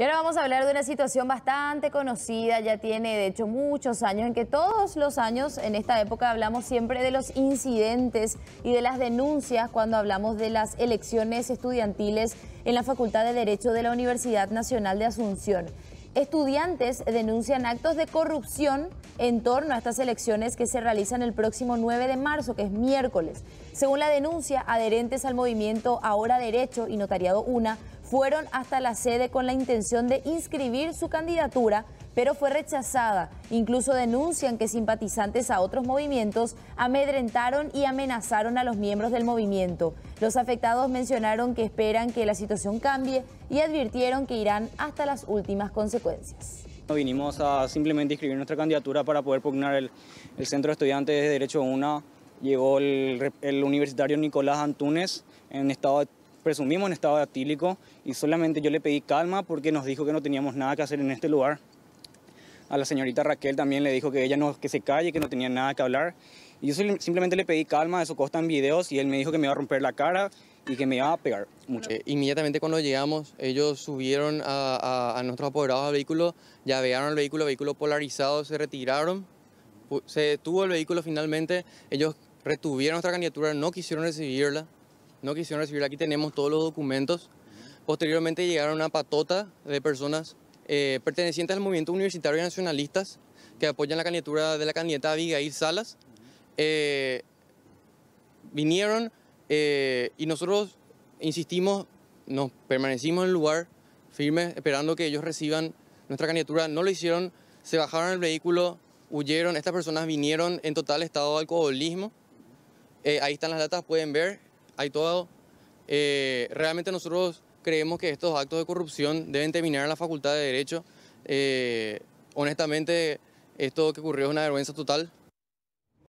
Y ahora vamos a hablar de una situación bastante conocida, ya tiene de hecho muchos años, en que todos los años en esta época hablamos siempre de los incidentes y de las denuncias cuando hablamos de las elecciones estudiantiles en la Facultad de Derecho de la Universidad Nacional de Asunción. Estudiantes denuncian actos de corrupción en torno a estas elecciones que se realizan el próximo 9 de marzo, que es miércoles. Según la denuncia, adherentes al movimiento Ahora Derecho y Notariado UNA fueron hasta la sede con la intención de inscribir su candidatura, pero fue rechazada. Incluso denuncian que simpatizantes a otros movimientos amedrentaron y amenazaron a los miembros del movimiento. Los afectados mencionaron que esperan que la situación cambie y advirtieron que irán hasta las últimas consecuencias. Vinimos a simplemente inscribir nuestra candidatura para poder pugnar el, Centro de Estudiantes de Derecho 1. Llegó el, universitario Nicolás Antunes en estado de presumimos en estado de atílico y solamente yo le pedí calma porque nos dijo que no teníamos nada que hacer en este lugar. A la señorita Raquel también le dijo que ella no, que se calle, que no tenía nada que hablar. Y yo simplemente le pedí calma, eso consta en videos, y él me dijo que me iba a romper la cara y que me iba a pegar mucho. Eh, inmediatamente cuando llegamos, ellos subieron a, nuestros apoderados al vehículo, llavearon el vehículo, vehículo polarizado, se retiraron, se detuvo el vehículo finalmente, ellos retuvieron nuestra candidatura, no quisieron recibirla, no quisieron recibir. Aquí tenemos todos los documentos. Posteriormente llegaron una patota de personas eh, pertenecientes al movimiento universitario y nacionalistas que apoyan la candidatura de la candidata Abigail Salas. Eh, vinieron eh, y nosotros insistimos, nos permanecimos en el lugar ...firme, esperando que ellos reciban nuestra candidatura. No lo hicieron, se bajaron el vehículo, huyeron. Estas personas vinieron en total estado de alcoholismo. ahí están las datas, pueden ver hay todo. Eh, realmente nosotros creemos que estos actos de corrupción deben terminar en la Facultad de Derecho. Eh, honestamente, esto que ocurrió es una vergüenza total.